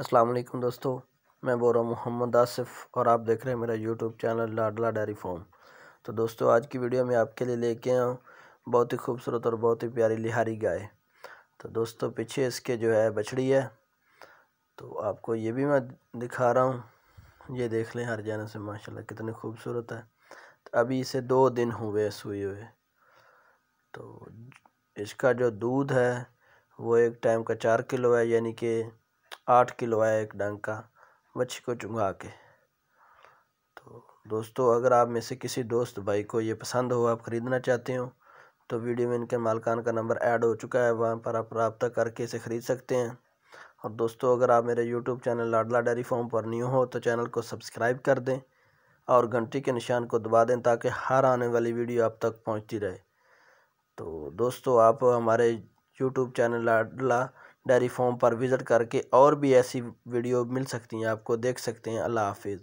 अस्सलाम वालेकुम दोस्तों मैं बोरा मोहम्मद आसिफ और आप देख रहे हैं मेरा YouTube channel Ladla dairy farm तो दोस्तों आज की वीडियो में आपके लिए लेके आया हूँ बहुत ही खूबसूरत और बहुत ही प्यारी लिहारी गाय तो दोस्तों पीछे इसके जो है बछड़ी है तो आपको ये भी मैं दिखा रहा हूँ ये देख लें हर जाने से माशाल्लाह कितनी खूबसूरत है तो अभी इसे दो दिन हुए सूए हुए तो इसका जो दूध है वो एक टाइम का चार किलो है यानी कि आठ किलो आया एक डंग का मच्छी को चुंगा के तो दोस्तों अगर आप में से किसी दोस्त भाई को ये पसंद हो आप ख़रीदना चाहते हो तो वीडियो में इनके मालकान का नंबर ऐड हो चुका है वहाँ पर आप रबता करके इसे ख़रीद सकते हैं और दोस्तों अगर आप मेरे YouTube channel Ladla dairy farm पर न्यू हो तो चैनल को सब्सक्राइब कर दें और घंटी के निशान को दबा दें ताकि हर आने वाली वीडियो आप तक पहुंचती रहे तो दोस्तों आप हमारे YouTube channel Ladla dairy farm पर विज़िट करके और भी ऐसी वीडियो मिल सकती हैं आपको देख सकते हैं अल्लाह हाफिज़